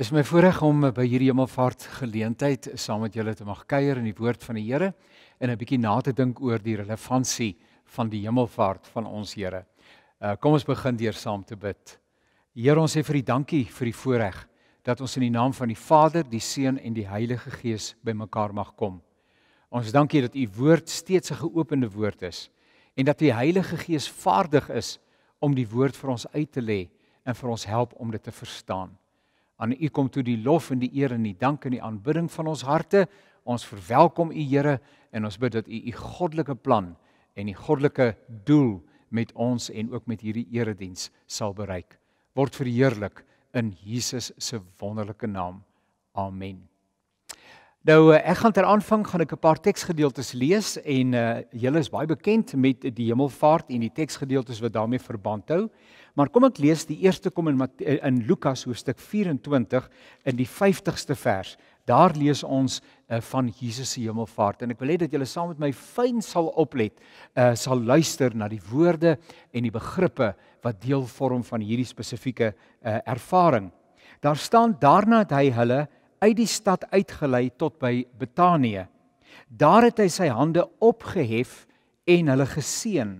Dis my voorreg om by hierdie Hemelvaart geleentheid saam met julle te mag kuier in die woord van die Here en 'n bietjie na te dink oor die relevantie van die Hemelvaart van ons Here. Uh, kom ons begin deur saam te bid. Here, ons sê vir U dankie vir die voorreg dat ons in die naam van die Vader, die Seun en die Heilige Gees bymekaar mag kom. Ons dankie dat U woord steeds 'n geopende woord is en dat die Heilige Gees vaardig is om die woord vir ons uit te lê en vir ons help om dit te verstaan. Aan U kom toe die lof en die eer en die dank en die aanbidding van ons harte. Ons verwelkom U Here en ons bid dat U U goddelike plan en U goddelike doel met ons en ook met hierdie erediens sal bereik. Word verheerlik in Jesus se wonderlike naam. Amen. Nou eh, ek gaan ter aanvang gaan ek 'n paar teksgedeeltes lees en uh julle is baie bekend met die hemelvaart en die teksgedeeltes wat daarmee verband hou. Maar kom ek lees die eerste kom in eh, in Lukas hoofstuk 24 in die 50ste vers. Daar lees ons uh, van Jesus se hemelvaart en ek wil hê dat julle saam met my fyn sal oplet, uh sal luister na die woorde en die begrippe wat deel vorm van hierdie spesifieke uh ervaring. Daar staan daarna dat hy hulle uit die stad uitgelei tot by Betanië. Daar het hy sy hande opgehef en hulle geseën.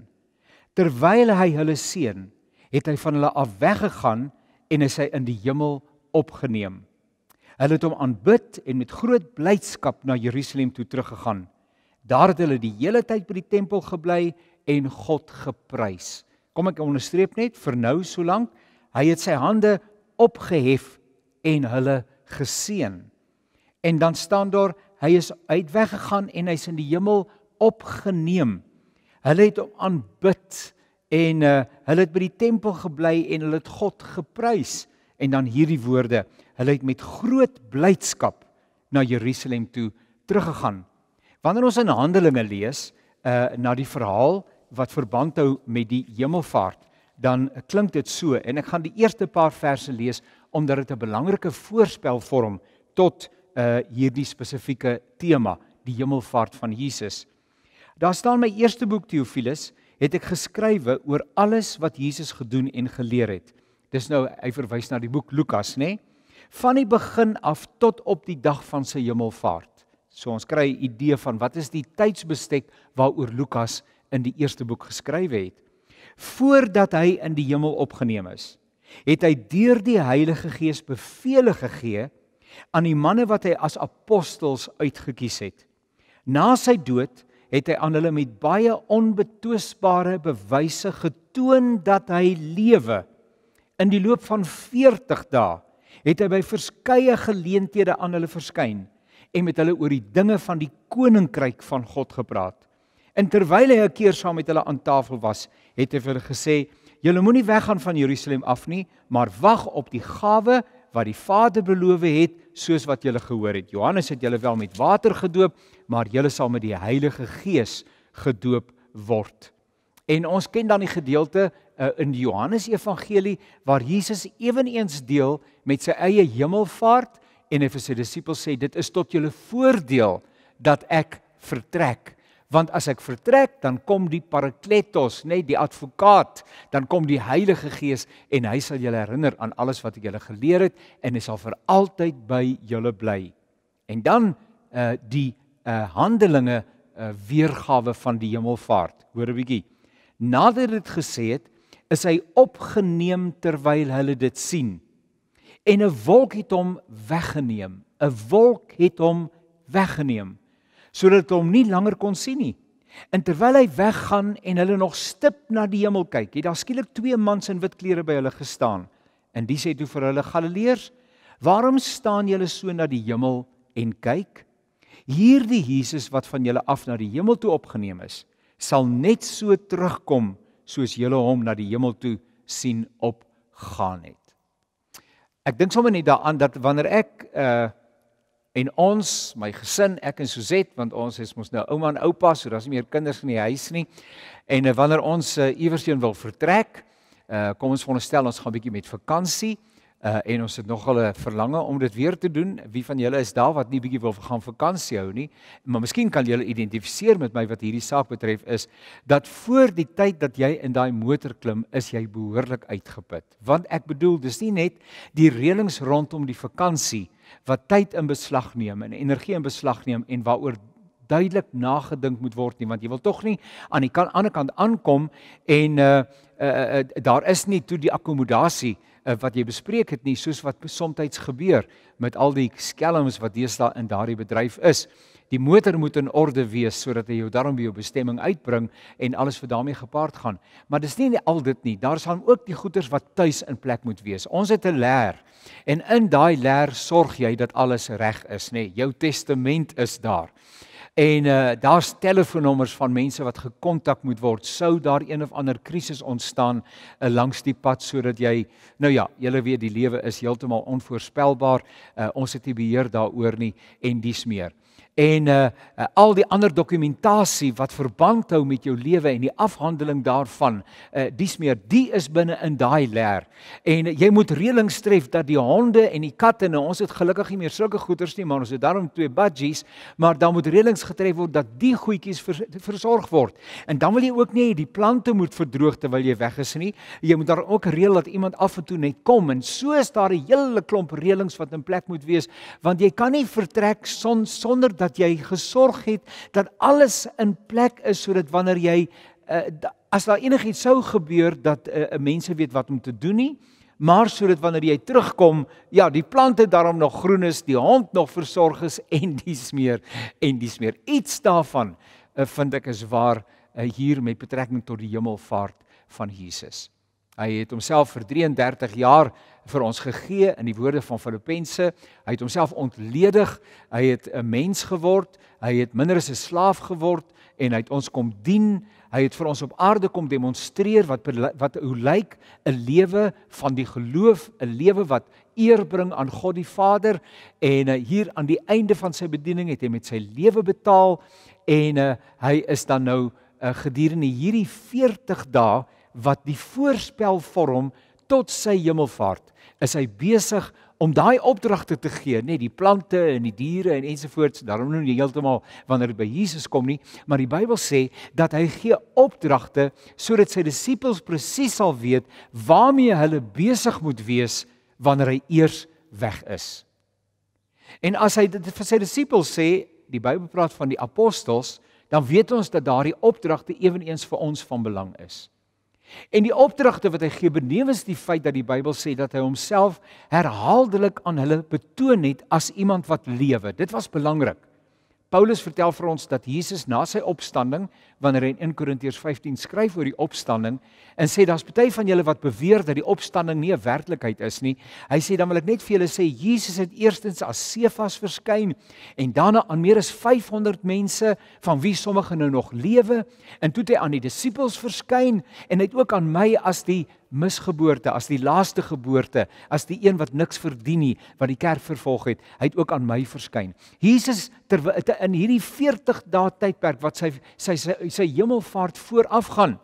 Terwyl hy hulle seën, het hy van hulle af weggegaan en is hy in die hemel opgeneem. Hulle het hom aanbid en met groot blydskap na Jerusalem toe teruggegaan. Daar het hulle die hele tyd by die tempel gebly en God geprys. Kom ek onderstreep net vir nou solank hy het sy hande opgehef en hulle geseën geseën. En dan staan daar hy is uit weggegaan en hy's in die hemel opgeneem. Hulle het hom aanbid en uh, hulle het by die tempel gebly en hulle het God geprys en dan hierdie woorde. Hulle het met groot blydskap na Jerusalem toe teruggegaan. Wanneer ons in Handelinge lees, uh na die verhaal wat verband hou met die hemelvaart, dan klink dit so en ek gaan die eerste paar verse lees omdat dit 'n belangrike voorspel vorm tot uh hierdie spesifieke tema, die hemelvaart van Jesus. Daar staan my eerste boek Teofilus het ek geskrywe oor alles wat Jesus gedoen en geleer het. Dis nou hy verwys na die boek Lukas, nê? Nee? Van die begin af tot op die dag van sy hemelvaart. So ons kry 'n idee van wat is die tydsbestek waaroor Lukas in die eerste boek geskrywe het voordat hy in die hemel opgeneem is het hy deur die Heilige Gees beveel gegee aan die manne wat hy as apostels uitgekies het. Na sy dood het hy aan hulle met baie onbetwisbare bewyse getoon dat hy lewe. In die loop van 40 dae het hy by verskeie geleenthede aan hulle verskyn en met hulle oor die dinge van die koninkryk van God gepraat. En terwyl hy 'n keer saam met hulle aan tafel was, het hy vir hulle gesê: julle moenie weggaan van Jerusalem af nie, maar wag op die gawe wat die Vader beloof het, soos wat julle gehoor het. Johannes het julle wel met water gedoop, maar julle sal met die Heilige Gees gedoop word. En ons ken dan die gedeelte uh, in die Johannes Evangelie waar Jesus ewenigs deel met sy eie hemelvaart en hy vir sy disippels sê dit is tot julle voordeel dat ek vertrek want as ek vertrek dan kom die parakletos nê nee, die advokaat dan kom die Heilige Gees en hy sal julle herinner aan alles wat ek julle geleer het en hy sal vir altyd by julle bly en dan uh die uh handelinge uh weergawe van die hemelvaart hoor 'n bietjie nadat dit gesê het is hy opgeneem terwyl hulle dit sien en 'n wolk het hom weggeneem 'n wolk het hom weggeneem sodat hulle hom nie langer kon sien nie. En terwyl hy weggaan en hulle nog stip na die hemel kyk, het daar skielik twee mans in wit klere by hulle gestaan. En die sê toe vir hulle Galileërs, "Waarom staan julle so na die hemel en kyk? Hierdie Jesus wat van julle af na die hemel toe opgeneem is, sal net so terugkom soos julle hom na die hemel toe sien opgaan het." Ek dink sommer net daaraan dat wanneer ek uh En ons, my gesin, ek en Suzet, want ons is mos nou ouma en oupa, so daar's nie meer kinders in die huis nie. En eh, wanneer ons uh, eh, iewersheen wil vertrek, uh, kom ons veronderstel ons gaan 'n bietjie met vakansie. Uh, en ons het nogal 'n verlange om dit weer te doen. Wie van julle is daar wat nie bietjie wil gaan vakansie hou nie? Maar miskien kan julle identifiseer met my wat hierdie saak betref is dat voor die tyd dat jy in daai motor klim, is jy behoorlik uitgeput. Want ek bedoel, dis nie net die reëlings rondom die vakansie nie wat tyd in beslag neem en energie in beslag neem en waaroor duidelik nagedink moet word nie want jy wil tog nie aan die ander kant aankom en uh, uh, uh, daar is nie toe die akkommodasie uh, Eh, wat jy bespreek het nie soos wat soms gebeur met al die skelms wat deesdae in daardie bedryf is. Die motor moet in orde wees sodat hy jou daarom by jou bestemming uitbring en alles vir daarmee gepaard gaan. Maar dis nie al dit nie. Daar staan ook die goeders wat tuis in plek moet wees. Ons het 'n leer en in daai leer sorg jy dat alles reg is, nê? Jou testament is daar. En uh daar's telefoonnommers van mense wat gekontak moet word sou daar een of ander krisis ontstaan uh, langs die pad sodat jy nou ja, julle weet die lewe is heeltemal onvoorspelbaar. Uh, ons het nie beheer daaroor nie en dis meer en uh, uh, al die ander dokumentasie wat verband hou met jou lewe en die afhandeling daarvan uh, dis meer die is binne in daai leer en uh, jy moet reëling stref dat die honde en die katte en nou, ons het gelukkig nie meer sulke goeters nie maar ons het daarom twee budgies maar dan moet reëlings getref word dat die goedjies vers, versorg word en dan wil jy ook nie die plante moet verdroog terwyl jy weg is nie jy moet daar ook reël dat iemand af en toe net kom en so is daar 'n hele klomp reëlings wat in plek moet wees want jy kan nie vertrek son, sonder dat jy gesorg het dat alles in plek is sodat wanneer jy uh, as daar enigiets sou gebeur dat uh, mense weet wat om te doen nie, maar sodat wanneer jy terugkom, ja, die plante daarom nog groen is, die hond nog versorg is en dis meer en dis meer iets daarvan uh, vind ek is waar uh, hier met betrekking tot die hemelvaart van Jesus. Hy het homself vir 33 jaar uh, vir ons gegee in die woorde van Filippense. Hy het homself ontledig, hy het 'n mens geword, hy het minder as 'n slaaf geword en hy het ons kom dien. Hy het vir ons op aarde kom demonstreer wat wat hoe lyk 'n lewe van die geloof, 'n lewe wat eer bring aan God die Vader en eh, hier aan die einde van sy bediening het hy met sy lewe betaal en eh, hy is dan nou eh, gedurende hierdie 40 dae wat die voorspel vir hom tot sy hemelvaart is hy besig om daai opdragte te gee, net die plante en die diere en ensovoorts. Daarom nou nie heeltemal wanneer dit by Jesus kom nie, maar die Bybel sê dat hy gee opdragte sodat sy disippels presies sal weet waarmee hulle besig moet wees wanneer hy eers weg is. En as hy dit vir sy disippels sê, die Bybel praat van die apostels, dan weet ons dat daardie opdragte eweens vir ons van belang is. En die opdragte wat hy gee benewens die feit dat die Bybel sê dat hy homself herhaaldelik aan hulle betoon het as iemand wat lewe. Dit was belangrik. Paulus vertel vir ons dat Jesus na sy opstanding wanneer hy in 1 Korintiërs 15 skryf oor die opstanding en sê daar's baie van julle wat beweer dat die opstanding nie 'n werklikheid is nie. Hy sê dan wil ek net vir julle sê Jesus het eerstens as Sefas verskyn en daarna aan meer as 500 mense van wie sommige nou nog lewe en toe het hy aan die disippels verskyn en hy het ook aan my as die misgeboorte as die laaste geboorte as die een wat niks verdien nie wat die kerk vervolg het hy het ook aan my verskyn. Jesus terwyl in hierdie 40 dae tydperk wat sy sy sy sy hemelvaart voorafgaan,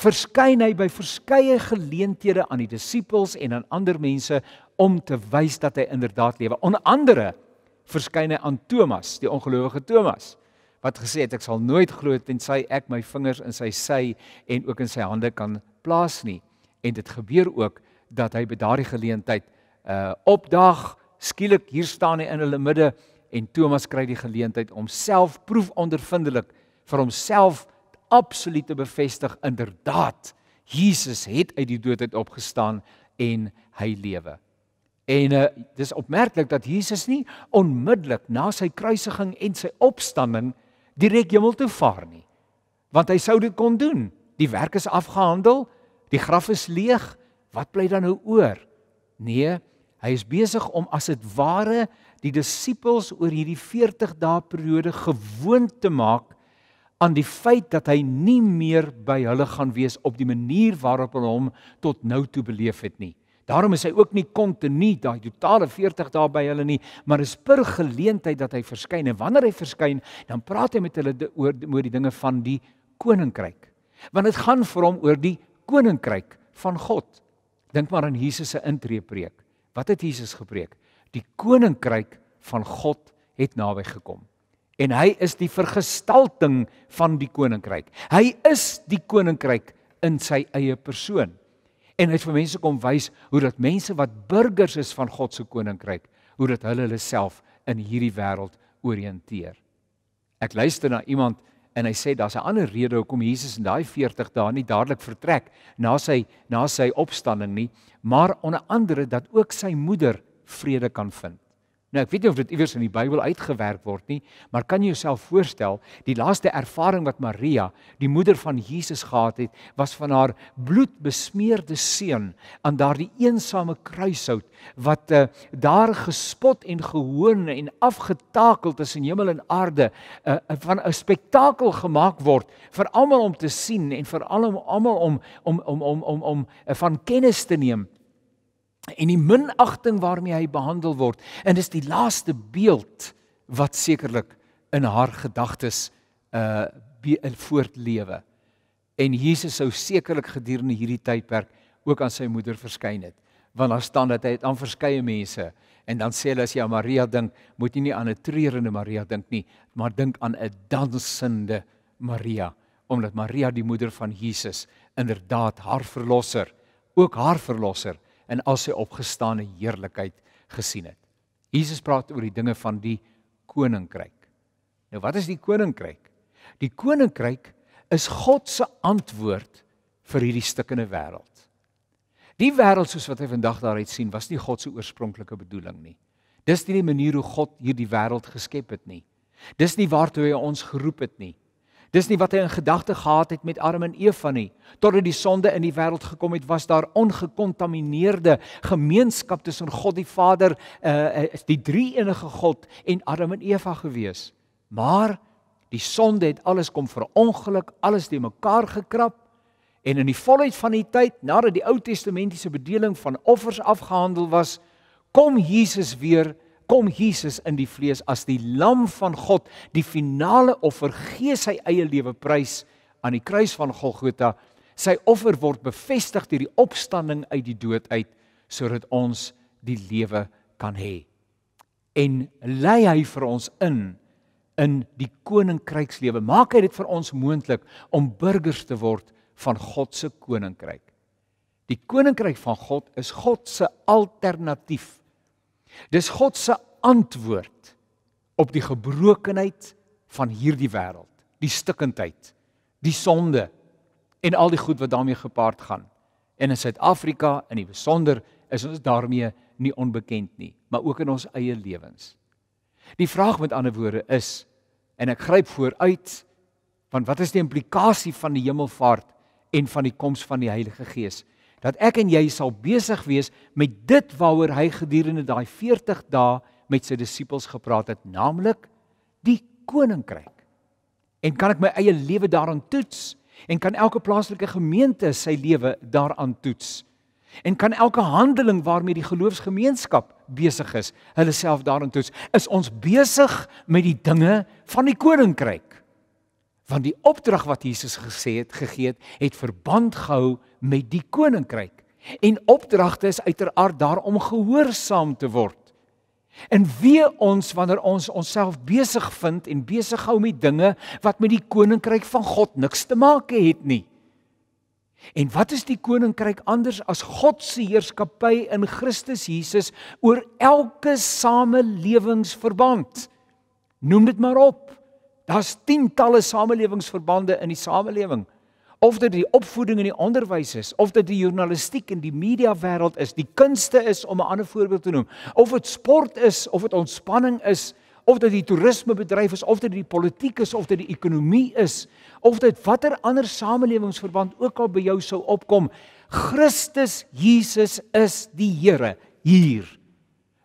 verskyn hy by verskeie geleenthede aan die disippels en aan ander mense om te wys dat hy inderdaad lewe. Onder andere verskyn hy aan Thomas, die ongelowige Thomas, wat gesê het ek sal nooit glo tensy ek my vingers in sy sy en ook in sy hande kan plaas nie. En dit gebeur ook dat hy by daardie geleentheid uh opdag skielik hier staan hy in hulle midde en Thomas kry die geleentheid om self proefondervindelik vir homself absoluut te bevestig inderdaad Jesus het uit die dood uit opgestaan en hy lewe. En uh, dis opmerklik dat Jesus nie onmiddellik na sy kruisiging en sy opstanding direk hemel toe vaar nie. Want hy sou dit kon doen. Die werk is afgehandel, die graf is leeg, wat bly dan nou oor? Nee, hy is besig om as dit ware die disippels oor hierdie 40 dae periode gewoond te maak aan die feit dat hy nie meer by hulle gaan wees op die manier waarop hulle hom tot nou toe beleef het nie. Daarom is hy ook nie kontinuut daai totale 40 dae by hulle nie, maar is per geleentheid dat hy verskyn en wanneer hy verskyn, dan praat hy met hulle oor oor die dinge van die koninkryk. Want dit gaan vir hom oor die koninkryk van God. Dink maar aan Jesus se intreepreek. Wat het Jesus gepreek? Die koninkryk van God het naby gekom en hy is die vergestalting van die koninkryk. Hy is die koninkryk in sy eie persoon. En hy het vir mense kom wys hoe dat mense wat burgers is van God se koninkryk, hoe dat hulle hulle self in hierdie wêreld orienteer. Ek luister na iemand en hy sê daar's 'n ander rede hoekom Jesus in daai 40 dae nie dadelik vertrek na sy na sy opstanding nie, maar onder andere dat ook sy moeder vrede kan vind. Nou ek weet nie of dit iewers in die Bybel uitgewerk word nie, maar kan jy jouself voorstel, die laaste ervaring wat Maria, die moeder van Jesus gehad het, was van haar bloedbesmeerde seun aan daardie eensame kruishout wat uh, daar gespot en gehoon en afgetakel tussen hemel en aarde, 'n uh, eh, eh, van 'n spektakel gemaak word vir almal om te sien en vir almal om om om om om om, om uh, van kennis te neem en die minagting waarmee hy behandel word. En dis die laaste beeld wat sekerlik in haar gedagtes uh in voortlewe. En Jesus sou sekerlik gedurende hierdie tydperk ook aan sy moeder verskyn het, want daar staan dat hy aan verskeie mense en dan sê hulle as jy aan Maria dink, moet jy nie aan 'n treurende Maria dink nie, maar dink aan 'n dansende Maria, omdat Maria die moeder van Jesus inderdaad haar verlosser, ook haar verlosser in al sy opgestane heerlikheid gesien het. Jesus praat oor die dinge van die koninkryk. Nou wat is die koninkryk? Die koninkryk is God se antwoord vir hierdie stikkende wêreld. Die wêreld soos wat hy vandag daaruit sien, was nie God se oorspronklike bedoeling nie. Dis nie die manier hoe God hierdie wêreld geskep het nie. Dis nie waartoe hy ons geroep het nie. Dis nie wat hy in gedagte gehad het met Adam en Eva nie. Totdat die sonde in die wêreld gekom het, was daar ongekontamineerde gemeenskap tussen God die Vader, uh die drie-enige God en Adam en Eva gewees. Maar die sonde het alles kom verongeluk, alles te mekaar gekrap. En in die volheid van die tyd, nadat die Ou Testamentiese bedeling van offers afgehandel was, kom Jesus weer kom Jesus in die vlees as die lam van God, die finale offer gee sy eie lewe prys aan die kruis van Golgotha. Sy offer word bevestig deur die opstanding uit die dood uit sodat ons die lewe kan hê. En lei hy vir ons in in die koninkrykslewe. Maak hy dit vir ons moontlik om burgers te word van God se koninkryk. Die koninkryk van God is God se alternatief Dis God se antwoord op die gebrokenheid van hierdie wêreld, die stikkindheid, die sonde en al die goed wat daarmee gepaard gaan. En in Suid-Afrika in die besonder is ons daarmee nie onbekend nie, maar ook in ons eie lewens. Die vraag met ander woorde is en ek gryp vooruit want wat is die implikasie van die hemelvaart en van die koms van die Heilige Gees? dat ek en jy sal besig wees met dit waaroor hy gedurende daai 40 dae met sy disippels gepraat het, naamlik die koninkryk. En kan ek my eie lewe daaraan toets? En kan elke plaaslike gemeente sy lewe daaraan toets? En kan elke handeling waarmee die geloofsgemeenskap besig is, hulle self daaraan toets? Is ons besig met die dinge van die koninkryk? want die opdrag wat Jesus gesê het gegee het, het verband gehou met die koninkryk. En opdragte is uiteraard daar om gehoorsaam te word. En wie ons wanneer ons onsself besig vind en besig hou met dinge wat met die koninkryk van God niks te maak het nie. En wat is die koninkryk anders as God se heerskappy in Christus Jesus oor elke samelewingsverband? Noem dit maar op. Daar's tientalle samelewingsverbande in die samelewing. Of dit die opvoeding en die onderwys is, of dit die journalistiek en die media wêreld is, die kunste is om 'n ander voorbeeld te noem, of dit sport is, of dit ontspanning is, of dit die toerismebedryf is, of dit die politiek is, of dit die ekonomie is, of dit watter ander samelewingsverband ook al by jou sou opkom, Christus Jesus is die Here hier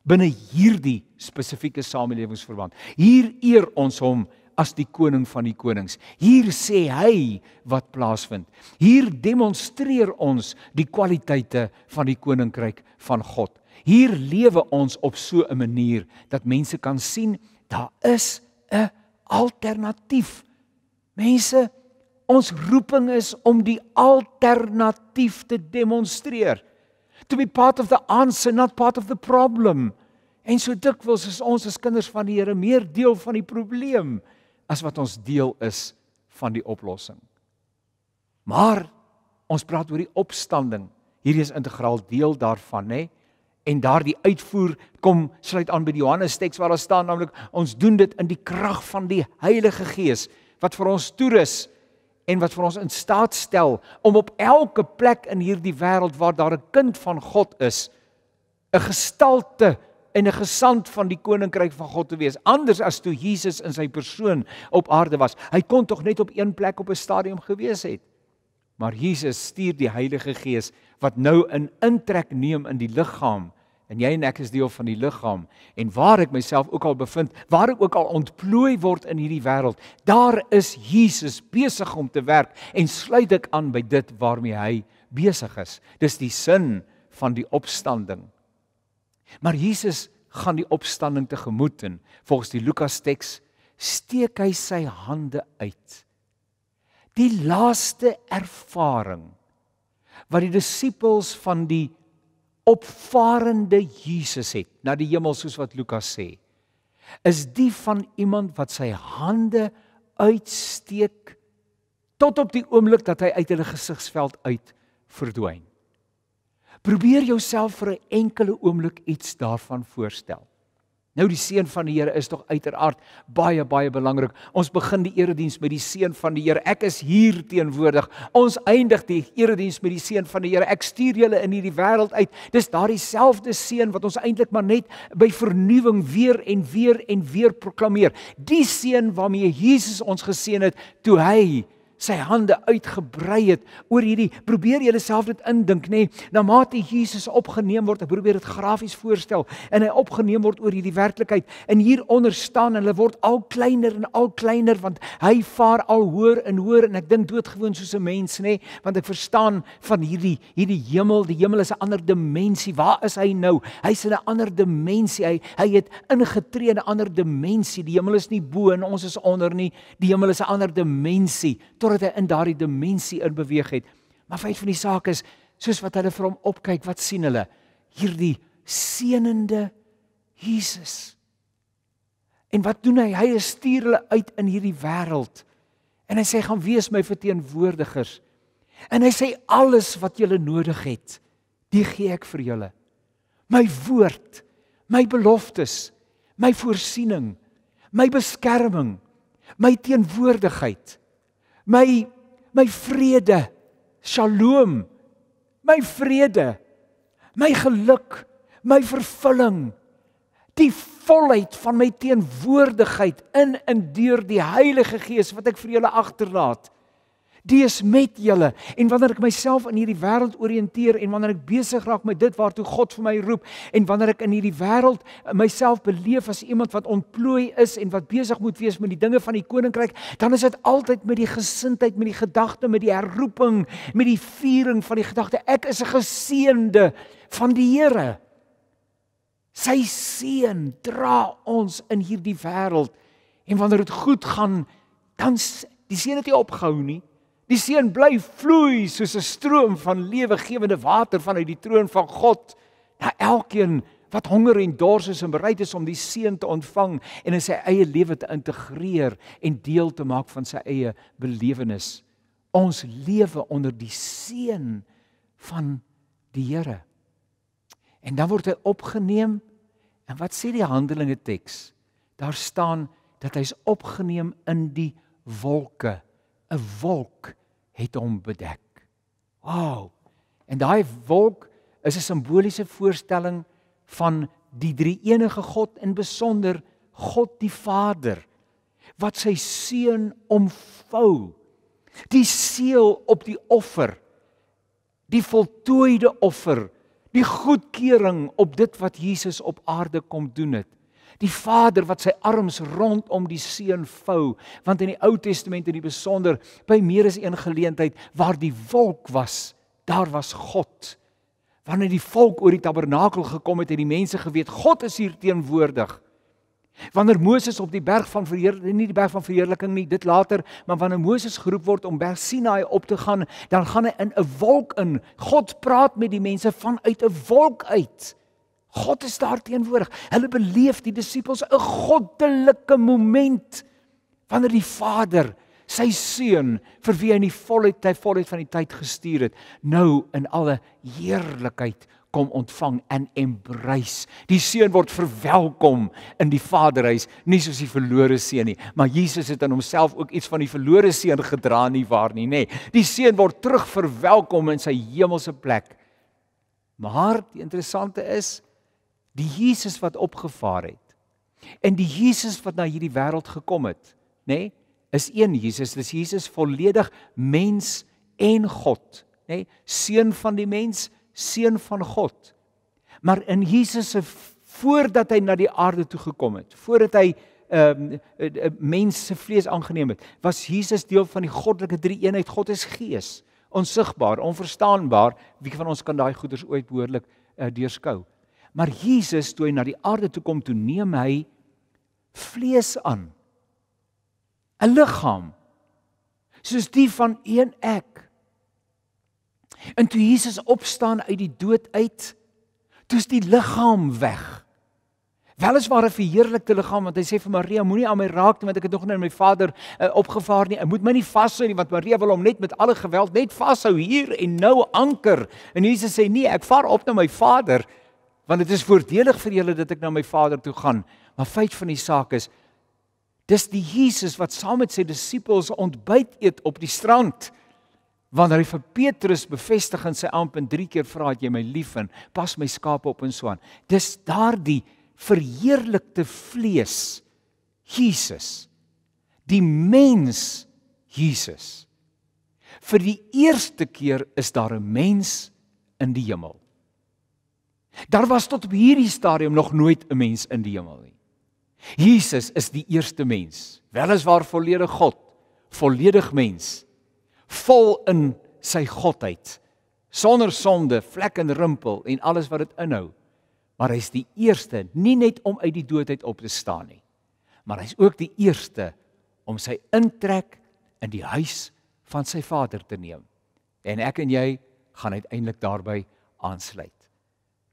binne hierdie spesifieke samelewingsverband. Hier eer ons hom as die koning van die konings. Hier sê hy wat plaasvind. Hier demonstreer ons die kwaliteite van die koninkryk van God. Hier lewe ons op so 'n manier dat mense kan sien daar is 'n alternatief. Mense, ons roeping is om die alternatief te demonstreer. To be part of the answer, not part of the problem. En so dikwels is ons as kinders van die Here meer deel van die probleem as wat ons deel is van die oplossing. Maar ons praat oor die opstanding. Hierdie is integraal deel daarvan, hè? En daardie uitvoer kom sluit aan by die Johannes teks waar daar staan naamlik ons doen dit in die krag van die Heilige Gees wat vir ons toerus en wat vir ons in staat stel om op elke plek in hierdie wêreld waar daar 'n kind van God is 'n gestalte te en 'n gesant van die koninkryk van God te wees anders as toe Jesus in sy persoon op aarde was. Hy kon tog net op een plek op 'n stadium gewees het. Maar Jesus stuur die Heilige Gees wat nou in intrek neem in die liggaam en jy en ek is deel van die liggaam en waar ek myself ook al bevind, waar ek ook al ontplooi word in hierdie wêreld, daar is Jesus besig om te werk en sluit ek aan by dit waarmee hy besig is. Dis die sin van die opstanding. Maar Jesus gaan die opstanding tegemoet en volgens die Lukas teks steek hy sy hande uit. Die laaste ervaring wat die disippels van die opvarende Jesus het na die hemel soos wat Lukas sê, is die van iemand wat sy hande uitsteek tot op die oomblik dat hy uit hulle gesigsveld uit verdwyn. Probeer jouself vir 'n enkele oomblik iets daarvan voorstel. Nou die seën van die Here is tog uiteraard baie baie belangrik. Ons begin die erediens met die seën van die Here. Ek is hier teenwoordig. Ons eindig die erediens met die seën van die Here. Ek stuur julle in hierdie wêreld uit. Dis daardie selfde seën wat ons eintlik maar net by vernuwing weer en weer en weer proklameer. Die seën waarmee Jesus ons geseën het toe hy sy hande uitgebrei het oor hierdie probeer jouself dit indink nê nee, na mate Jesus opgeneem word ek probeer dit grafies voorstel en hy opgeneem word oor hierdie werklikheid en hieronder staan hulle word al kleiner en al kleiner want hy vaar al hoër en hoër en ek dink doodgewoon soos 'n mens nê nee, want ek verstaan van hierdie hierdie hemel die hemel is 'n ander dimensie waar is hy nou hy's in 'n ander dimensie hy hy het ingetree in 'n ander dimensie die hemel is nie bo en ons is onder nie die hemel is 'n ander dimensie tot totdat hy in daardie dimensie inbeweeg het. Maar feit van die saak is, soos wat hulle vir hom opkyk, wat sien hulle? Hierdie seënende Jesus. En wat doen hy? Hy stuur hulle uit in hierdie wêreld. En hy sê gaan wees my verteenwoordigers. En hy sê alles wat julle nodig het, dit gee ek vir julle. My woord, my beloftes, my voorsiening, my beskerming, my teenwoordigheid my my vrede. Shalom. My vrede. My geluk, my vervulling. Die volheid van my teenwoordigheid in en deur die Heilige Gees wat ek vir julle agterlaat die is met julle. En wanneer ek myself in hierdie wêreld orienteer en wanneer ek besig raak met dit waartoe God vir my roep en wanneer ek in hierdie wêreld myself beleef as iemand wat ontplooi is en wat besig moet wees met die dinge van die koninkryk, dan is dit altyd met die gesindheid, met die gedagte, met die herroeping, met die viering van die gedagte ek is 'n geseënde van die Here. Sy seën dra ons in hierdie wêreld. En wanneer dit goed gaan, dan die seën het nie opgehou nie. Die seën bly vloei soos 'n stroom van lewegewende water vanuit die troon van God na elkeen wat honger en dors is en bereid is om die seën te ontvang en in sy eie lewe te integreer en deel te maak van sy eie belewenis. Ons lewe onder die seën van die Here. En dan word hy opgeneem en wat sê die Handelinge teks? Daar staan dat hy's opgeneem in die wolke. 'n wolk het hom bedek. Wow. En daai wolk is 'n simboliese voorstelling van die drie-enige God in besonder God die Vader wat sy seun omvou. Die seël op die offer. Die voltooide offer, die goedkeuring op dit wat Jesus op aarde kom doen het. Die Vader wat sy arms rondom die seun vou, want in die Ou Testament en die besonder by meer as een geleentheid waar die wolk was, daar was God. Wanneer die volk oor die tabernakel gekom het, het die mense geweet God is hier teenwoordig. Wanneer Moses op die berg van verheerliking, nie die berg van verheerliking nie, dit later, maar wanneer Moses geroep word om Berg Sinaï op te gaan, dan gaan hy in 'n wolk in. God praat met die mense vanuit 'n wolk uit. Wolk uit. God is daar teenwoordig. Hulle beleef die disippels 'n goddelike moment wanneer die Vader sy seun vir wie hy in die volheid hy volheid van die tyd gestuur het, nou in alle heerlikheid kom ontvang en embrace. Die seun word verwelkom in die Vaderhuis, nie soos die verlore seun nie, maar Jesus het aan homself ook iets van die verlore seun gedra nie waar nie, nê. Die seun word terug verwelkom in sy hemelse plek. Maar die interessante is, die Jesus wat opgevaar het en die Jesus wat na hierdie wêreld gekom het, nê, nee, is een Jesus. Dis Jesus volledig mens en God, nê, nee, seun van die mens, seun van God. Maar in Jesus se voordat hy na die aarde toe gekom het, voordat hy ehm um, mens se vlees aangeneem het, was Jesus deel van die goddelike drie-eenheid. God is gees, onsigbaar, onverstaanbaar. Wie van ons kan daai goeders ooit behoorlik uh, deurskou? Maar Jesus toe hy na die aarde toe kom, toe neem hy vlees aan. 'n liggaam soos die van een ek. En toe Jesus opstaan uit die dood uit, toe is die liggaam weg. Wel is ware verheerlikte liggaam want hy sê vir Maria moenie aan my raak nie want ek het nog nie aan my Vader uh, opgevaar nie. Ek moet my nie vashou nie want Maria wil hom net met alle geweld net vashou hier en nou anker. En Jesus sê nee, ek vaar op na my Vader want dit is voordelig vir julle dat ek na my Vader toe gaan. Maar feit van die saak is dis die Jesus wat saam met sy disippels ontbyt eet op die strand wanneer hy vir Petrus bevestig in sy amper 3 keer vra het jy my lief en pas my skape op en so aan. Dis daardie verheerlikte vlees Jesus die mens Jesus. Vir die eerste keer is daar 'n mens in die hemel. Daar was tot op hierdie stadium nog nooit 'n mens in die hemel nie. Jesus is die eerste mens, weliswaar volledig God, volledig mens, vol in sy godheid, sonder sonde, vlek en rimpel en alles wat dit inhou. Maar hy's die eerste nie net om uit die dood uit op te staan nie, maar hy's ook die eerste om sy intrek in die huis van sy Vader te neem. En ek en jy gaan uiteindelik daarbey aansluit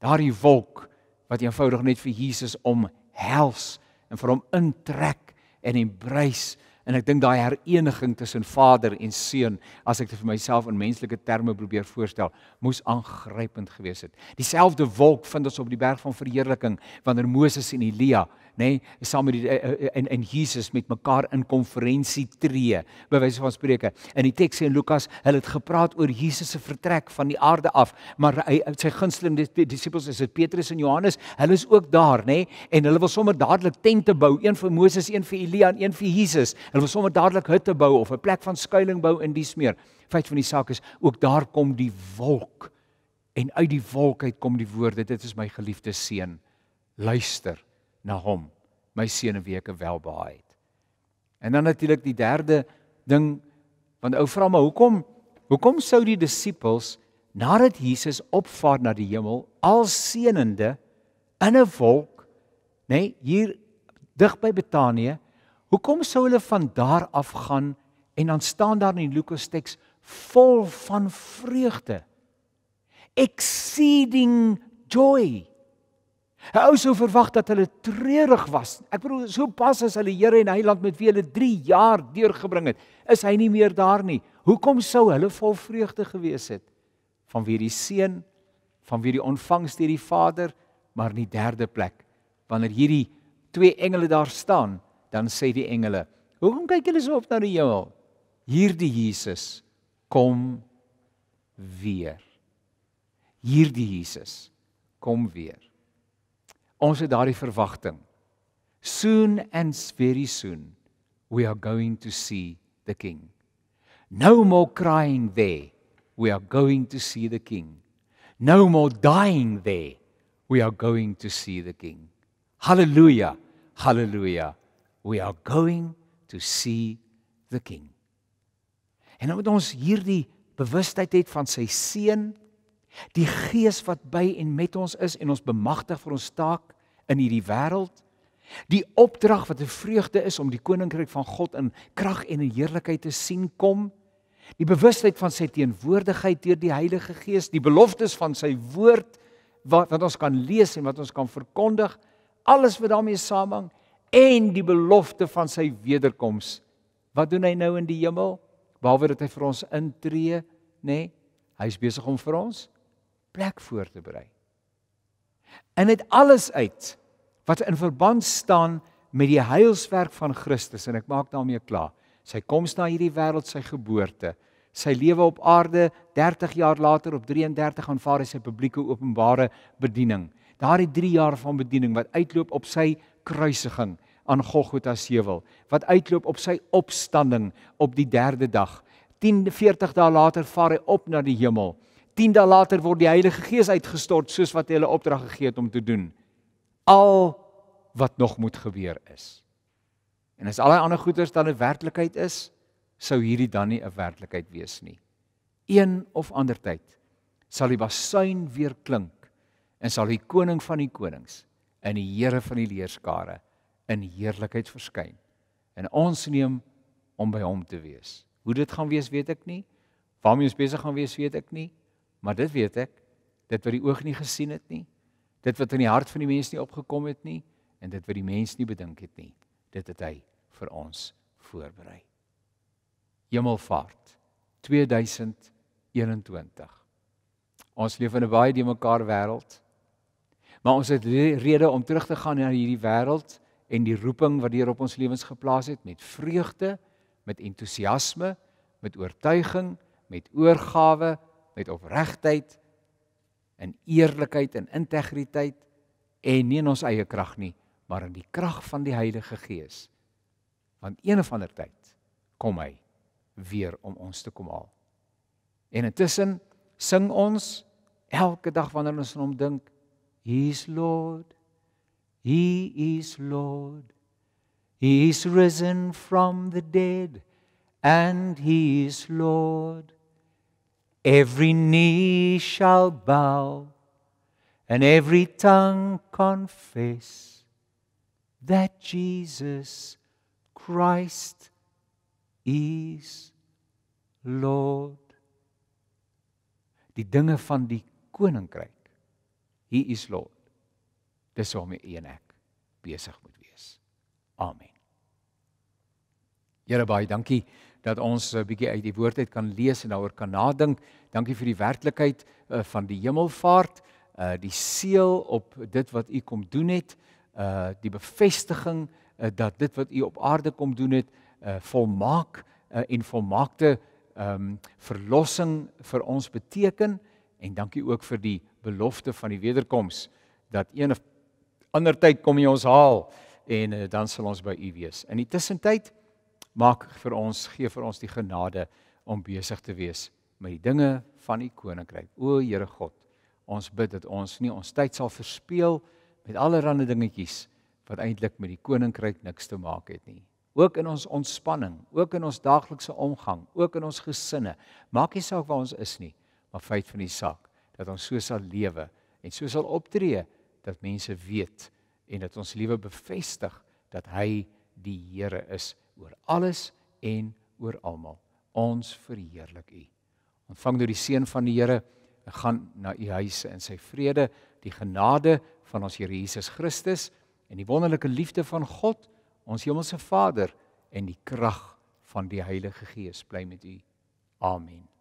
daardie wolk wat eenvoudig net vir Jesus omhels en vir hom intrek en embrace En ek dink daai hereniging tussen Vader en Seun, as ek dit vir myself in menslike terme probeer voorstel, moes aangrypend gewees het. Dieselfde wolk vind ons op die berg van verheerliking wanneer Moses en Elia, nê, nee, saam met die eh, eh, eh, en en Jesus met mekaar in konferensie tree, bewys van spreuke. In die teks sê Lukas, hulle het gepraat oor Jesus se vertrek van die aarde af, maar hy sy gunsteling disippels is dit Petrus en Johannes, hulle is ook daar, nê, nee, en hulle wil sommer dadelik tente bou, een vir Moses, een vir Elia en een vir Jesus. Hulle wil sommer dadelik hutte bou of 'n plek van skuilings bou in die smeer. Feit van die saak is ook daar kom die wolk en uit die wolk uit kom die woorde dit is my geliefde seun luister na hom my seun weeke welbehaag het. En dan natuurlik die derde ding want ou vra my hoekom hoekom sou die disippels nadat Jesus opvaar na die hemel al seënende in 'n wolk nê nee, hier dig by Betanië Hoekom sou hulle van daar af gaan en dan staan daar in die Lukas teks vol van vreugde. Exceeding joy. Hulle sou verwag dat hulle treurig was. Ek bedoel so pas as hulle Here en Heiland met wie hulle 3 jaar deurgebring het, is hy nie meer daar nie. Hoekom sou hulle vol vreugde gewees het van wie die seun van wie die ontvangs deur die Vader, maar nie derde plek wanneer hierdie twee engele daar staan dan sê die engele: "Hoekom kyk julle so op na die hemel? Hierdie Jesus kom weer. Hierdie Jesus kom weer." Ons het daardie verwagting. Soon and very soon we are going to see the king. No more crying there. We are going to see the king. No more dying there. We are going to see the king. Hallelujah. Hallelujah we are going to see the king. En nou moet ons hierdie bewustheid hê van sy seun, die gees wat by en met ons is en ons bemagtig vir ons taak in hierdie wêreld, die opdrag wat 'n vreugde is om die koninkryk van God in krag en in heerlikheid te sien kom. Die bewustheid van sy teenwoordigheid deur die Heilige Gees, die beloftes van sy woord wat wat ons kan lees en wat ons kan verkondig, alles wat daarmee saamhang en die belofte van sy wederkoms. Wat doen hy nou in die hemel? Behalwe dat hy vir ons intree, nê? Nee, hy is besig om vir ons plek voor te berei. En dit alles uit wat in verband staan met die heilswerk van Christus en ek maak daarmee klaar. Sy koms na hierdie wêreld, sy geboorte, sy lewe op aarde 30 jaar later op 33 aanvaar hy sy publieke openbare bediening. Daardie 3 jaar van bediening wat uitloop op sy kruisiging aan Golgotha se heuwel wat uitloop op sy opstanding op die derde dag. 10:40 dae later vaar hy op na die hemel. 10 dae later word die Heilige Gees uitgestort soos wat hy hulle opdrag gegee het om te doen. Al wat nog moet gebeur is. En as al die ander goeders dan 'n werklikheid is, sou hierdie dan nie 'n werklikheid wees nie. Een of ander tyd sal die basuin weer klink en sal die koning van die konings in die Here van die leerskare in heerlikheid verskyn en ons neem om by hom te wees. Hoe dit gaan wees, weet ek nie. Waarmee ons besig gaan wees, weet ek nie, maar dit weet ek, dit wat die oog nie gesien het nie, dit wat in die hart van die mens nie opgekom het nie en dit wat die mens nie bedink het nie, dit het hy vir ons voorberei. Hemelvaart 2021. Ons leef in 'n baie die mekaar wêreld. Maar ons het rede om terug te gaan na hierdie wêreld en die roeping wat die Here op ons lewens geplaas het met vreugde, met entoesiasme, met oortuiging, met oorgawe, met opregtheid, in eerlikheid en integriteit en nie in ons eie krag nie, maar in die krag van die Heilige Gees. Want een of ander tyd kom hy weer om ons te kom haal. En intussen sing ons elke dag wanneer ons aan hom dink, "He is Lord, He is Lord. He is risen from the dead, and He is Lord. Every knee shall bow, and every tongue confess that Jesus Christ is Lord. Die dinge van die koninkryk. He is Lord. Dis waarmee een ek besig moet wees. Amen. Here baie dankie dat ons 'n eh, bietjie uit die woord uit kan lees en daaroor kan nadink. Dankie vir die werklikheid eh, van die hemelvaart, eh, die seël op dit wat u kom doen het, die bevestiging dat dit wat u op aarde kom doen het, volmaak en volmaakte ehm, verlossing vir ons beteken en dankie ook vir die belofte van die wederkoms dat een of ander tyd kom jy ons haal en uh, dan sal ons by u wees. In die tussentyd maak vir ons gee vir ons die genade om besig te wees met die dinge van u koninkryk. O Here God, ons bid dat ons nie ons tyd sal verspeel met allerlei dingetjies wat eintlik met die koninkryk niks te maak het nie. Ook in ons ontspanning, ook in ons daaglikse omgang, ook in ons gesinne. Maak nie saak waar ons is nie, maar feit van die saak dat ons so sal lewe en so sal optree dat mense weet en dat ons liewe bevestig dat hy die Here is oor alles en oor almal. Ons verheerlik U. Ontvang deur die seën van die Here gaan na U huise in sy vrede, die genade van ons Here Jesus Christus en die wonderlike liefde van God, ons hemelse Vader en die krag van die Heilige Gees bly met U. Amen.